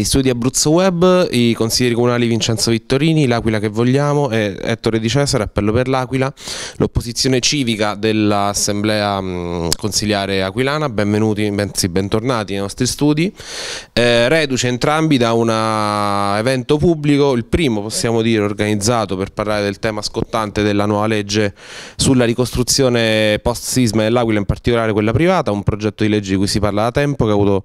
Negli studi Abruzzo Web i consiglieri comunali Vincenzo Vittorini, L'Aquila che vogliamo e Ettore Di Cesare, appello per l'Aquila, l'opposizione civica dell'assemblea mm, consigliare aquilana, benvenuti, benzi, bentornati nei nostri studi, eh, reduce entrambi da un evento pubblico, il primo possiamo dire organizzato per parlare del tema scottante della nuova legge sulla ricostruzione post-sisma dell'Aquila, in particolare quella privata, un progetto di legge di cui si parla da tempo che ha avuto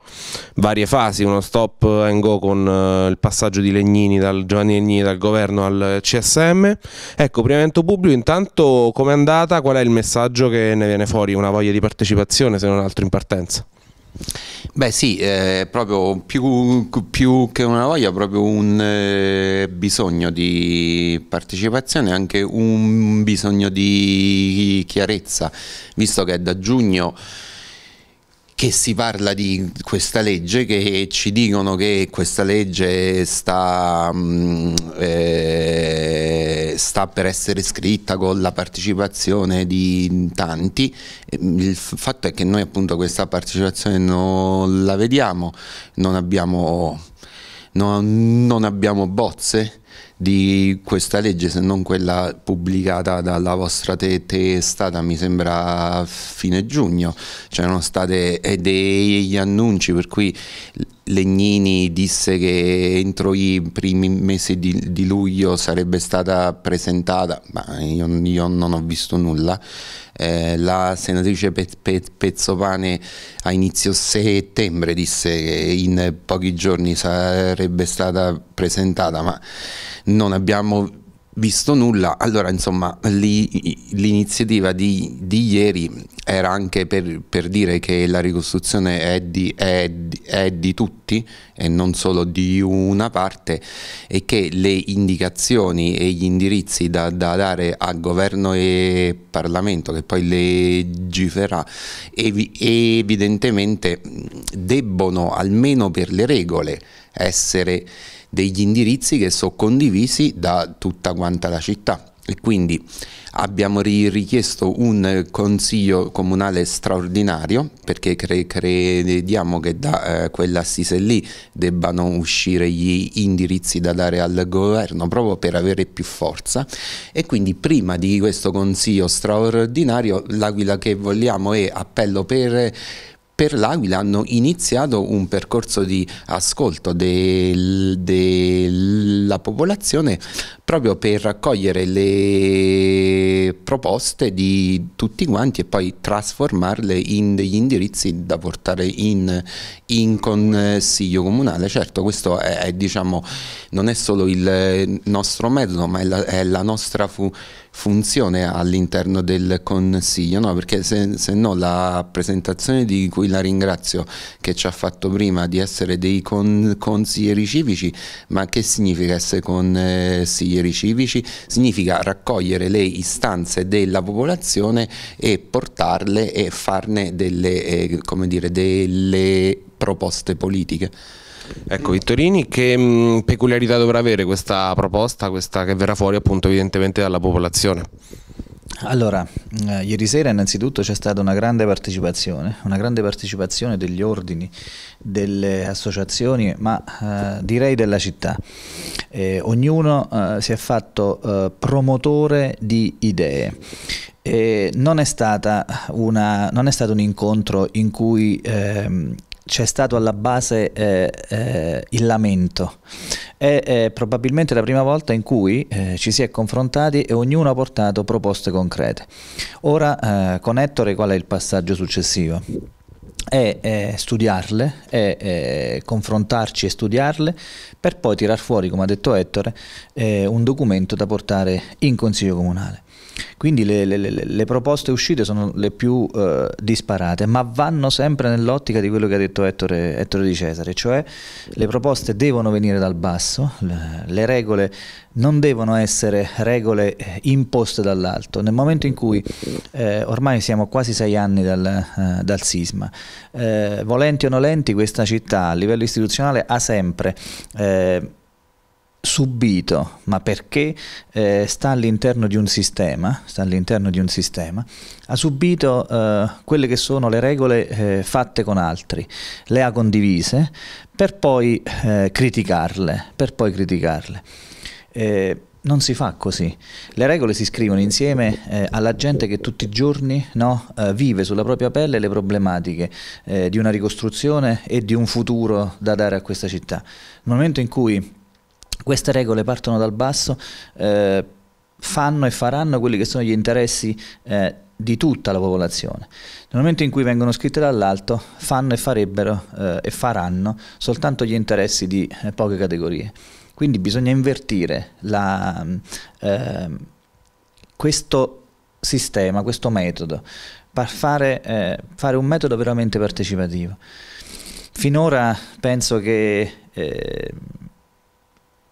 varie fasi, uno stop and Marengo con eh, il passaggio di Legnini dal, Giovanni Legnini dal governo al CSM. Ecco, primo evento pubblico, intanto com'è andata? Qual è il messaggio che ne viene fuori? Una voglia di partecipazione se non altro in partenza? Beh sì, eh, proprio più, più, che una voglia, proprio un eh, bisogno di partecipazione, anche un bisogno di chiarezza, visto che è da giugno che si parla di questa legge, che ci dicono che questa legge sta, mm, eh, sta per essere scritta con la partecipazione di tanti, mm, il fatto è che noi appunto questa partecipazione non la vediamo, non abbiamo, non, non abbiamo bozze di questa legge, se non quella pubblicata dalla vostra testata, mi sembra a fine giugno, c'erano state eh, degli annunci per cui Legnini disse che entro i primi mesi di, di luglio sarebbe stata presentata, ma io, io non ho visto nulla, eh, la senatrice Pe Pe Pezzopane a inizio settembre disse che in pochi giorni sarebbe stata presentata, ma non abbiamo visto nulla, allora insomma l'iniziativa di, di, ieri era anche per, per, dire che la ricostruzione è di, è, è di, tutti e non solo di una parte e che le indicazioni e gli indirizzi da, da dare a governo e Parlamento che poi legiferà ev evidentemente debbono almeno per le regole essere degli indirizzi che sono condivisi da tutta quanta la città e quindi abbiamo richiesto un consiglio comunale straordinario perché cre crediamo che da eh, quell'assise lì debbano uscire gli indirizzi da dare al governo proprio per avere più forza e quindi prima di questo consiglio straordinario l'aquila che vogliamo è appello per per l'Aquila hanno iniziato un percorso di ascolto della de popolazione proprio per raccogliere le proposte di tutti quanti e poi trasformarle in degli indirizzi da portare in, in consiglio comunale. Certo questo è, è, diciamo, non è solo il nostro metodo ma è la, è la nostra funzione funzione all'interno del Consiglio, no? perché se, se, no la presentazione di cui la ringrazio che ci ha fatto prima di essere dei con, consiglieri civici, ma che significa essere consiglieri civici? Significa raccogliere le istanze della popolazione e portarle e farne delle, eh, dire, delle proposte politiche. Ecco, Vittorini, che mm, peculiarità dovrà avere questa proposta, questa che verrà fuori appunto evidentemente dalla popolazione? Allora, eh, ieri sera innanzitutto c'è stata una grande partecipazione, una grande partecipazione degli ordini, delle associazioni, ma eh, direi della città. Eh, ognuno eh, si è fatto eh, promotore di idee. Non è, una, non, è stato un incontro in cui ehm, c'è stato alla base eh, eh, il lamento. È eh, probabilmente la prima volta in cui eh, ci si è confrontati e ognuno ha portato proposte concrete. Ora eh, con Ettore qual è il passaggio successivo? È, è studiarle, è, è, confrontarci e studiarle per poi tirar fuori, come ha detto Ettore, eh, un documento da portare in Consiglio Comunale. Quindi le, le, le, proposte uscite sono le più eh, disparate, ma vanno sempre nell'ottica di quello che ha detto Ettore, Ettore, Di Cesare, cioè le proposte devono venire dal basso, le regole non devono essere regole eh, imposte dall'alto. Nel momento in cui eh, ormai siamo quasi sei anni dal, eh, dal sisma, eh, volenti o nolenti questa città a livello istituzionale ha sempre eh, subito, ma perché eh, sta all'interno di un sistema, sta all'interno di un sistema, ha subito eh, quelle che sono le regole eh, fatte con altri, le ha condivise per poi eh, criticarle, per poi criticarle. Eh, non si fa così. Le regole si scrivono insieme eh, alla gente che tutti i giorni no, vive sulla propria pelle le problematiche di una ricostruzione e di un futuro da dare a questa città. Nel momento in cui queste regole partono dal basso, eh, fanno e faranno quelli che sono gli interessi eh, di tutta la popolazione. Nel momento in cui vengono scritte dall'alto, fanno e farebbero eh, e faranno soltanto gli interessi di eh, poche categorie. Quindi bisogna invertire la, mm, eh, questo sistema, questo metodo, per fare, eh, fare, un metodo veramente partecipativo. Finora penso che eh,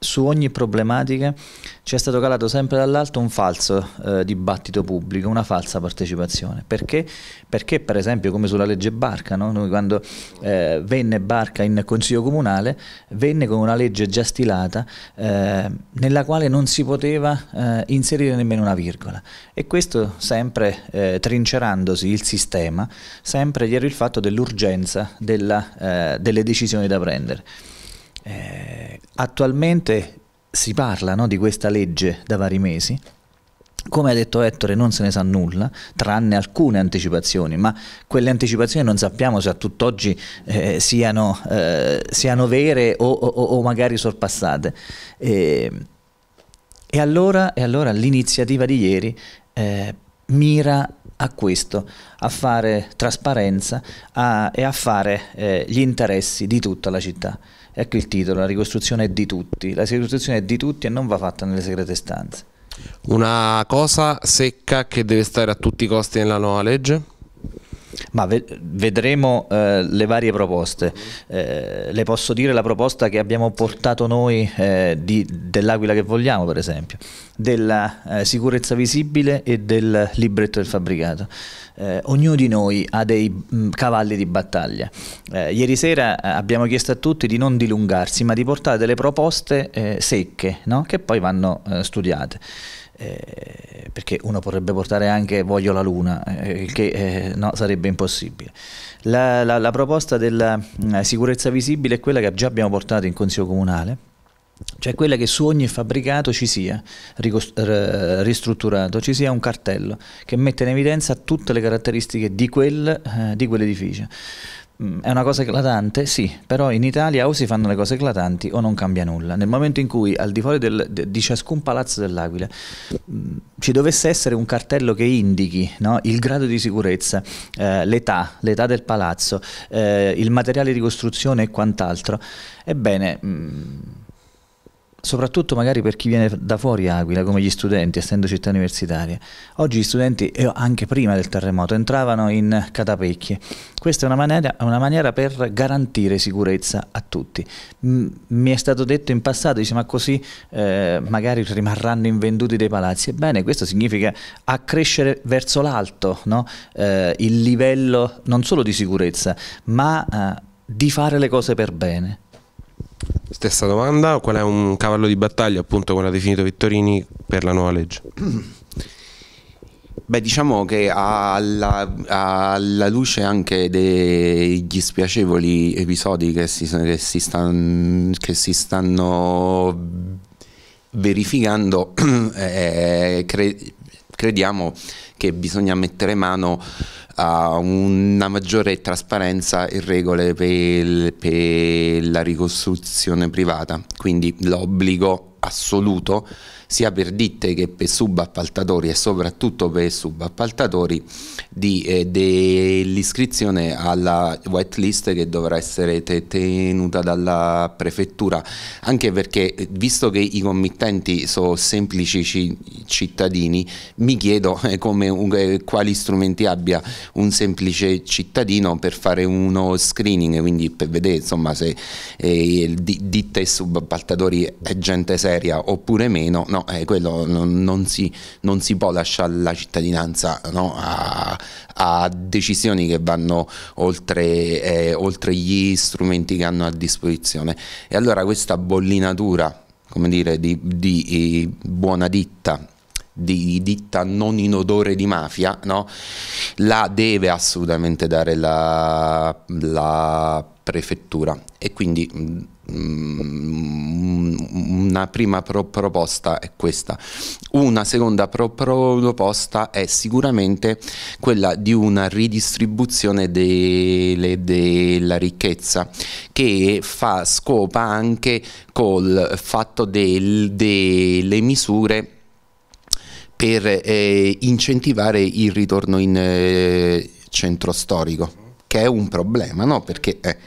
su ogni problematica ci è stato calato sempre dall'alto un falso eh, dibattito pubblico, una falsa partecipazione. Perché? Perché per esempio come sulla legge Barca, no? Noi quando eh, venne Barca in Consiglio Comunale, venne con una legge già stilata eh, nella quale non si poteva eh, inserire nemmeno una virgola. E questo sempre eh, trincerandosi il sistema, sempre dietro il fatto dell'urgenza eh, delle decisioni da prendere. Eh, attualmente si parla no, di questa legge da vari mesi. Come ha detto Ettore non se ne sa nulla, tranne alcune anticipazioni, ma quelle anticipazioni non sappiamo se a tutt'oggi eh, siano, eh, siano, vere o, o, o magari sorpassate. E, eh, e, allora, e, allora, l'iniziativa di ieri eh, mira a questo, a fare trasparenza a, e a fare eh, gli interessi di tutta la città. Ecco il titolo, la ricostruzione è di tutti. La ricostruzione è di tutti e non va fatta nelle segrete stanze. Una cosa secca che deve stare a tutti i costi nella nuova legge? ma ve vedremo eh, le varie proposte. Eh, le posso dire la proposta che abbiamo portato noi eh, dell'Aquila che vogliamo, per esempio, della eh, sicurezza visibile e del libretto del fabbricato. Eh, ognuno di noi ha dei mh, mm, cavalli di battaglia. Eh, ieri sera abbiamo chiesto a tutti di non dilungarsi, ma di portare delle proposte secche, no? che poi vanno studiate. Eh, perché uno potrebbe portare anche voglio la luna, eh, che eh, no, sarebbe impossibile. La, la, la proposta della mm, sicurezza visibile è quella che già abbiamo portato in Consiglio Comunale, cioè quella che su ogni fabbricato ci sia ristrutturato, ci sia un cartello che mette in evidenza tutte le caratteristiche di, quel, eh, di quell'edificio. Mm, è una cosa eclatante? Sì, però in Italia o si fanno le cose eclatanti o non cambia nulla. Nel momento in cui al di fuori del, di ciascun palazzo dell'Aquila mm, ci dovesse essere un cartello che indichi no, il grado di sicurezza, eh, l'età, l'età del palazzo, eh, il materiale di costruzione e quant'altro, ebbene... Mh, mm, soprattutto magari per chi viene da fuori Aquila, come gli studenti, essendo città universitaria. Oggi gli studenti, anche prima del terremoto, entravano in catapecchie. Questa è una maniera, una maniera per garantire sicurezza a tutti. mi è stato detto in passato, dice, ma così eh, magari rimarranno invenduti dei palazzi. Ebbene, questo significa accrescere verso l'alto no? eh, il livello non solo di sicurezza, ma eh, di fare le cose per bene. Stessa domanda, qual è un cavallo di battaglia, appunto quello definito Vittorini, per la nuova legge? Beh, diciamo che alla, alla luce anche degli spiacevoli episodi che si, che si, stan, che si stanno verificando, eh, cre, crediamo che bisogna mettere mano a una maggiore trasparenza e regole per, per la ricostruzione privata, quindi l'obbligo assoluto sia per ditte che per subappaltatori e soprattutto per subappaltatori eh, dell'iscrizione alla whitelist che dovrà essere tenuta dalla prefettura anche perché eh, visto che i committenti sono semplici ci cittadini mi chiedo eh, un, eh, quali strumenti abbia un semplice cittadino per fare uno screening quindi per vedere insomma se eh, ditte e subappaltatori è gente seria seria oppure meno, no, eh, quello non, non, si, non, si, può lasciare la cittadinanza no, a, a, decisioni che vanno oltre, eh, oltre gli strumenti che hanno a disposizione. E allora questa bollinatura come dire, di, di, eh, buona ditta, di ditta non in odore di mafia, no? la deve assolutamente dare la, la prefettura e quindi Mm, una prima pro proposta è questa. Una seconda pro proposta è sicuramente quella di una ridistribuzione delle, della ricchezza che fa scopa anche col fatto del, delle misure per eh, incentivare il ritorno in eh, centro storico, che è un problema, no? Perché eh,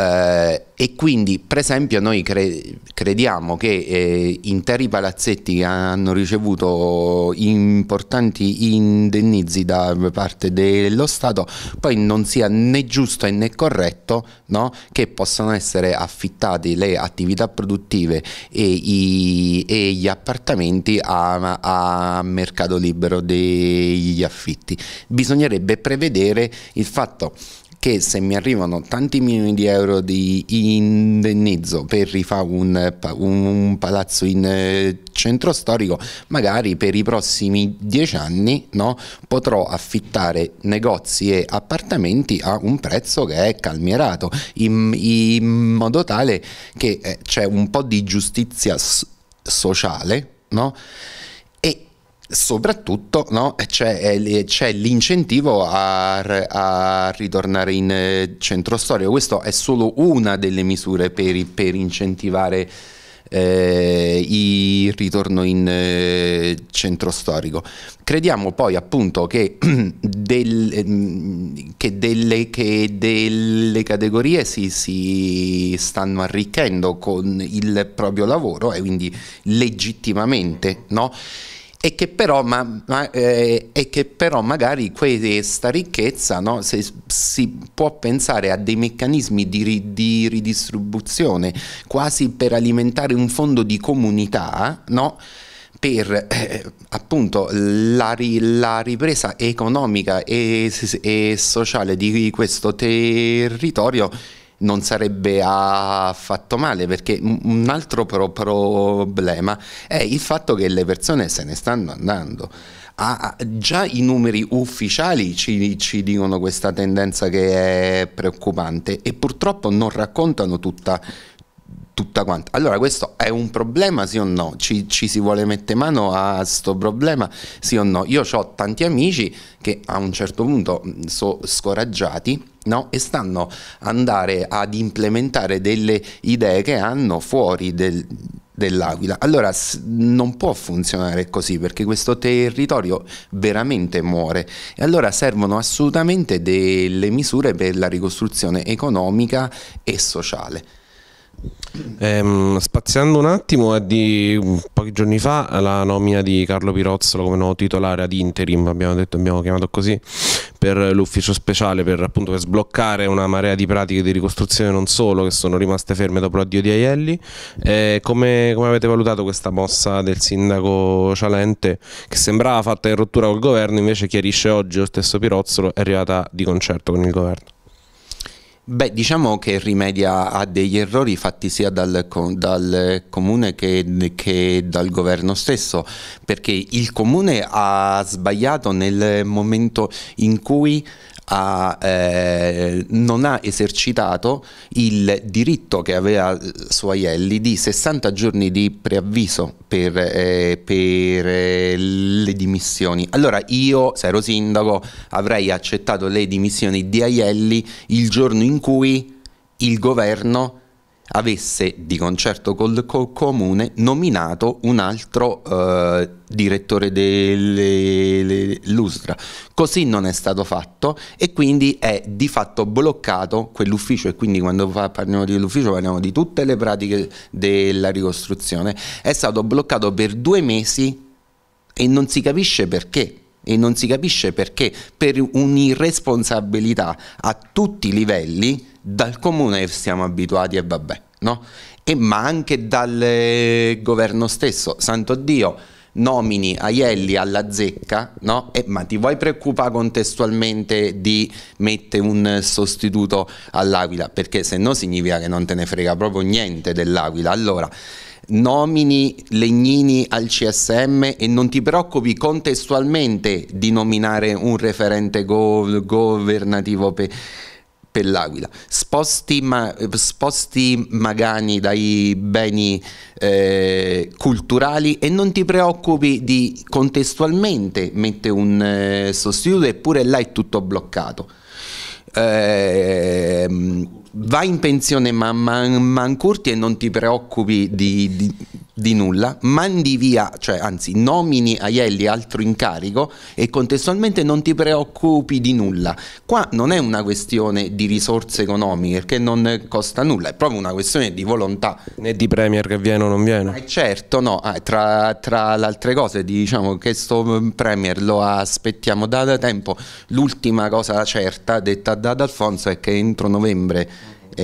eh, e quindi, per esempio, noi cre crediamo che eh, interi palazzetti che hanno ricevuto importanti indennizi da parte dello Stato poi non sia né giusto né corretto no? che possano essere affittati le attività produttive e, i, e gli appartamenti a, a mercato libero degli affitti. Bisognerebbe prevedere il fatto che se mi arrivano tanti milioni di euro di indennizzo per rifare un, un palazzo in eh, centro storico, magari per i prossimi dieci anni no, potrò affittare negozi e appartamenti a un prezzo che è calmierato, in, in modo tale che eh, c'è un po' di giustizia sociale. No? soprattutto no, c'è, c'è, l'incentivo a, a, ritornare in eh, centro storico. Questa è solo una delle misure per, per incentivare eh, il ritorno in eh, centro storico. Crediamo poi appunto che, del, ehm, che, delle, che delle, categorie si, si, stanno arricchendo con il proprio lavoro e quindi legittimamente no? e che però, ma, ma, eh, e che però magari questa ricchezza no, se, si può pensare a dei meccanismi di, ri, di, ridistribuzione quasi per alimentare un fondo di comunità no? per eh, appunto la, ri, la, ripresa economica e, e sociale di questo territorio non sarebbe affatto male perché un altro problema è il fatto che le persone se ne stanno andando. Ah, già i numeri ufficiali ci, ci, dicono questa tendenza che è preoccupante e purtroppo non raccontano tutta tutta quanta. Allora questo è un problema sì o no? Ci, ci si vuole mettere mano a questo problema sì o no? Io ho tanti amici che a un certo punto mm, sono scoraggiati no? e stanno andare ad implementare delle idee che hanno fuori del, dell'Aquila. Allora non può funzionare così perché questo territorio veramente muore e allora servono assolutamente delle misure per la ricostruzione economica e sociale. Ehm, spaziando un attimo, è di pochi giorni fa la nomina di Carlo Pirozzolo come nuovo titolare ad interim, abbiamo detto, abbiamo chiamato così, per l'ufficio speciale, per appunto per sbloccare una marea di pratiche di ricostruzione non solo, che sono rimaste ferme dopo l'addio di Aielli. Eh, come, come, avete valutato questa mossa del sindaco Cialente, che sembrava fatta in rottura col governo, invece chiarisce oggi lo stesso Pirozzolo, è arrivata di concerto con il governo? Beh, diciamo che rimedia a degli errori fatti sia dal, dal comune che, che, dal governo stesso, perché il comune ha sbagliato nel momento in cui ha, eh, non ha esercitato il diritto che aveva eh, su Aielli di 60 giorni di preavviso per, eh, per eh, le dimissioni. Allora io, se ero sindaco, avrei accettato le dimissioni di Aielli il giorno in cui il governo avesse di concerto col, col comune nominato un altro eh, direttore dell'Ustra. Così non è stato fatto e quindi è di fatto bloccato quell'ufficio e quindi quando parliamo dell'ufficio parliamo di tutte le pratiche della ricostruzione. È stato bloccato per due mesi e non si capisce perché e non si capisce perché per un'irresponsabilità a tutti i livelli dal comune siamo abituati e vabbè, no? E, ma anche dal eh, governo stesso, santo Dio, nomini Aielli alla zecca, no? eh, ma ti vuoi preoccupare contestualmente di mettere un sostituto all'Aquila? Perché se no significa che non te ne frega proprio niente dell'Aquila. Allora, nomini Legnini al CSM e non ti preoccupi contestualmente di nominare un referente go governativo per per l'Aquila. Sposti, ma, sposti, Magani dai beni eh, culturali e non ti preoccupi di contestualmente mettere un eh, sostituto, eppure là è tutto bloccato. Eh, vai in pensione ma, ma, ma curti e non ti preoccupi di, di, di, nulla, mandi via, cioè anzi nomini Aielli altro incarico e contestualmente non ti preoccupi di nulla. Qua non è una questione di risorse economiche perché non costa nulla, è proprio una questione di volontà. Né di premier che viene o non viene. Eh, certo, no, eh, tra, tra le altre cose diciamo che sto eh, premier lo aspettiamo da, da tempo, l'ultima cosa certa detta da D è che entro novembre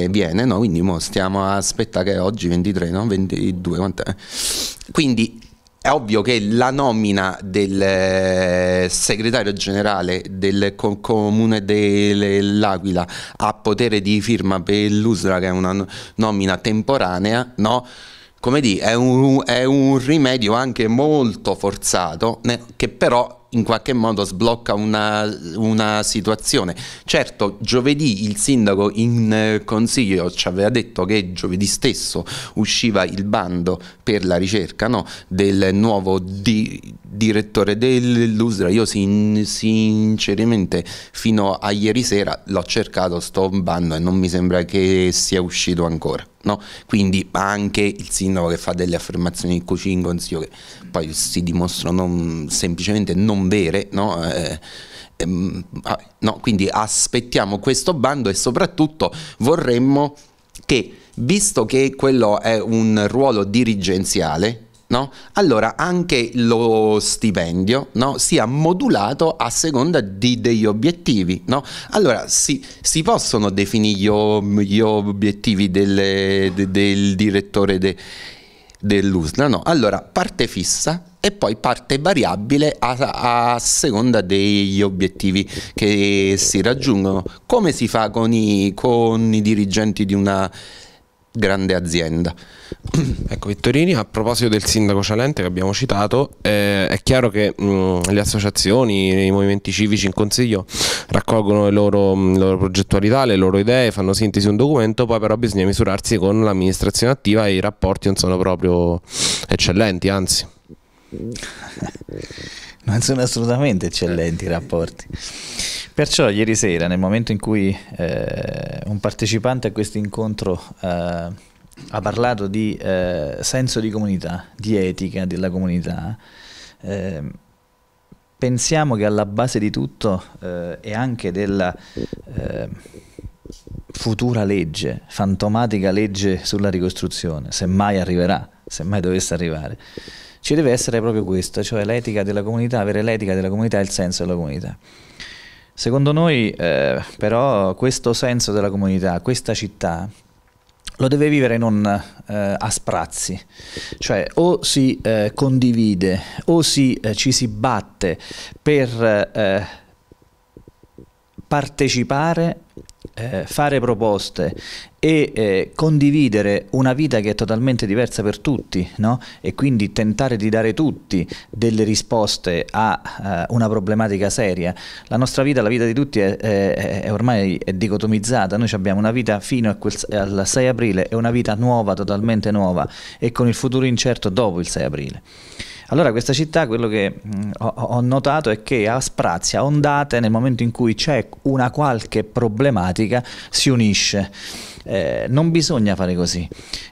e viene, no? quindi stiamo a aspettare oggi 23, no? 22, quant'è? quindi è ovvio che la nomina del eh, segretario generale del comune dell'Aquila a potere di firma per l'USRA, che è una nomina temporanea, no? come dire, è un, è un rimedio anche molto forzato, che però in qualche modo sblocca una, una situazione. Certo, giovedì il sindaco in eh, consiglio ci aveva detto che giovedì stesso usciva il bando per la ricerca no? del nuovo di, direttore dell'USRA. Io sin, sinceramente fino a ieri sera l'ho cercato sto bando e non mi sembra che sia uscito ancora. No? Quindi anche il sindaco che fa delle affermazioni così in consiglio che poi si dimostrano semplicemente non non vere, no? Eh, ehm, ah, no, quindi aspettiamo questo bando e soprattutto vorremmo che, visto che quello è un ruolo dirigenziale, No? Allora anche lo stipendio no? sia modulato a seconda di, degli obiettivi. No? Allora si, si, possono definire gli, gli obiettivi delle, de, del direttore de, dell'USNA? Allora parte fissa, e poi parte variabile a, a seconda degli obiettivi che si raggiungono. Come si fa con i, con i dirigenti di una grande azienda. Ecco Vittorini, a proposito del sindaco Cialente che abbiamo citato, eh, è chiaro che mh, mm, le associazioni, i movimenti civici in consiglio raccolgono le loro, mh, mm, loro, progettualità, le loro idee, fanno sintesi un documento, poi però bisogna misurarsi con l'amministrazione attiva e i rapporti non sono proprio eccellenti, anzi. non sono assolutamente eccellenti i rapporti. Perciò ieri sera, nel momento in cui eh, un partecipante a questo incontro eh, ha parlato di eh, senso di comunità, di etica della comunità, eh, pensiamo che alla base di tutto eh, e anche della eh, futura legge, fantomatica legge sulla ricostruzione, se mai arriverà, se mai dovesse arrivare, ci deve essere proprio questo, cioè l'etica della comunità, avere l'etica della comunità e il senso della comunità. Secondo noi eh, però questo senso della comunità, questa città, lo deve vivere non eh, a sprazzi, cioè o si eh, condivide o si, eh, ci si batte per eh, eh, partecipare eh, fare proposte e eh, condividere una vita che è totalmente diversa per tutti no? e quindi tentare di dare tutti delle risposte a uh, una problematica seria. La nostra vita, la vita di tutti è, è, è ormai è dicotomizzata, noi abbiamo una vita fino quel, al 6 aprile e una vita nuova, totalmente nuova e con il futuro incerto dopo il 6 aprile. Allora questa città quello che mm, ho, ho notato è che a sprazia ondate nel momento in cui c'è una qualche problematica si unisce. Eh, non bisogna fare così,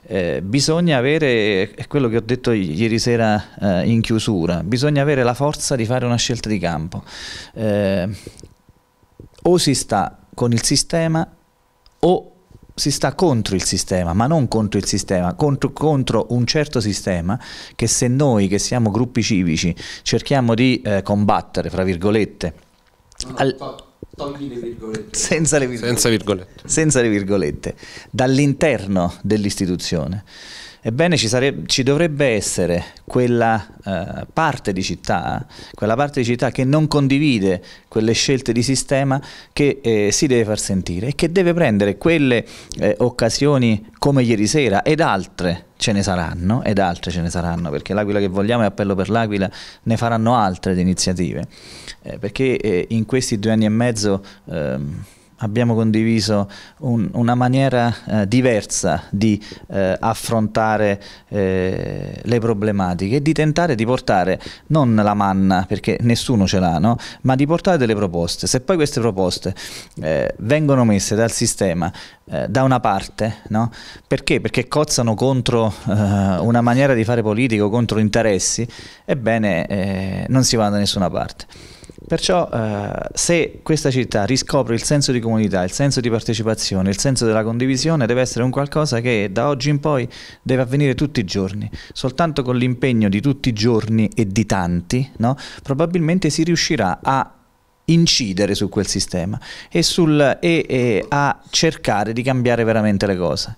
eh, bisogna avere, è quello che ho detto ieri sera eh, in chiusura, bisogna avere la forza di fare una scelta di campo. Eh, o si sta con il sistema o si sta contro il sistema, ma non contro il sistema, contro, contro, un certo sistema che se noi che siamo gruppi civici cerchiamo di eh, combattere, fra virgolette, no, al... le Senza, le senza, virgolette. senza le virgolette, dall'interno dell'istituzione Ebbene ci, sarebbe, ci dovrebbe essere quella, eh, parte di città, quella parte di città che non condivide quelle scelte di sistema che eh, si deve far sentire e che deve prendere quelle eh, occasioni come ieri sera ed altre ce ne saranno ed altre ce ne saranno perché l'Aquila che vogliamo e appello per l'Aquila ne faranno altre di iniziative eh, perché eh, in questi due anni e mezzo ehm, abbiamo condiviso un, una maniera eh, diversa di eh, affrontare eh, le problematiche e di tentare di portare non la manna, perché nessuno ce l'ha, no? ma di portare delle proposte. Se poi queste proposte eh, vengono messe dal sistema eh, da una parte, no? perché? Perché cozzano contro eh, una maniera di fare politico, contro interessi, ebbene eh, non si va da nessuna parte. Perciò eh, se questa città riscopre il senso di comunità, il senso di partecipazione, il senso della condivisione, deve essere un qualcosa che da oggi in poi deve avvenire tutti i giorni. Soltanto con l'impegno di tutti i giorni e di tanti, no? probabilmente si riuscirà a incidere su quel sistema e, sul, e, e, a cercare di cambiare veramente le cose.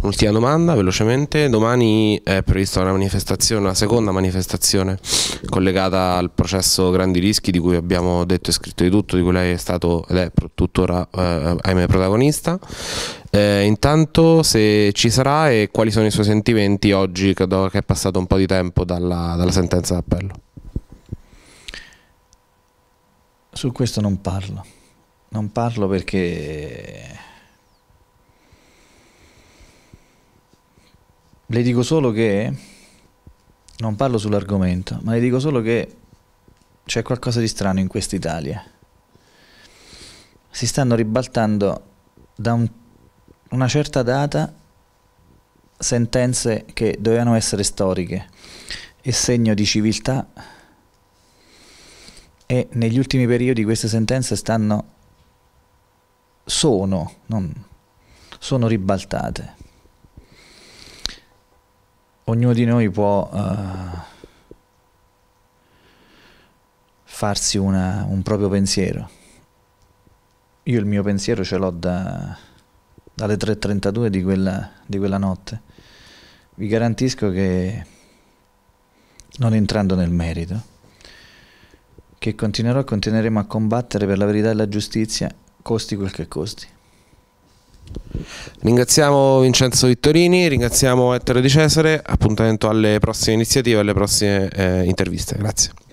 Ultima domanda, velocemente, domani è prevista una manifestazione, una seconda manifestazione collegata al processo Grandi Rischi di cui abbiamo detto e scritto di tutto, di cui lei è stato ed è tuttora eh, ahimè protagonista. Eh, intanto se ci sarà e quali sono i suoi sentimenti oggi credo che è passato un po' di tempo dalla, dalla sentenza d'appello? Su questo non parlo, non parlo perché le dico solo che, non parlo sull'argomento, ma le dico solo che c'è qualcosa di strano in quest'Italia. Si stanno ribaltando da un, una certa data sentenze che dovevano essere storiche e segno di civiltà e negli ultimi periodi queste sentenze stanno, sono, non, sono ribaltate. Ognuno di noi può uh, farsi una, un proprio pensiero. Io il mio pensiero ce l'ho da, dalle 3.32 di quella, di quella notte. Vi garantisco che, non entrando nel merito, che continuerò e continueremo a combattere per la verità e la giustizia, costi quel che costi. Ringraziamo Vincenzo Vittorini, ringraziamo Ettore Di Cesare, appuntamento alle prossime iniziative, alle prossime eh, interviste. Grazie.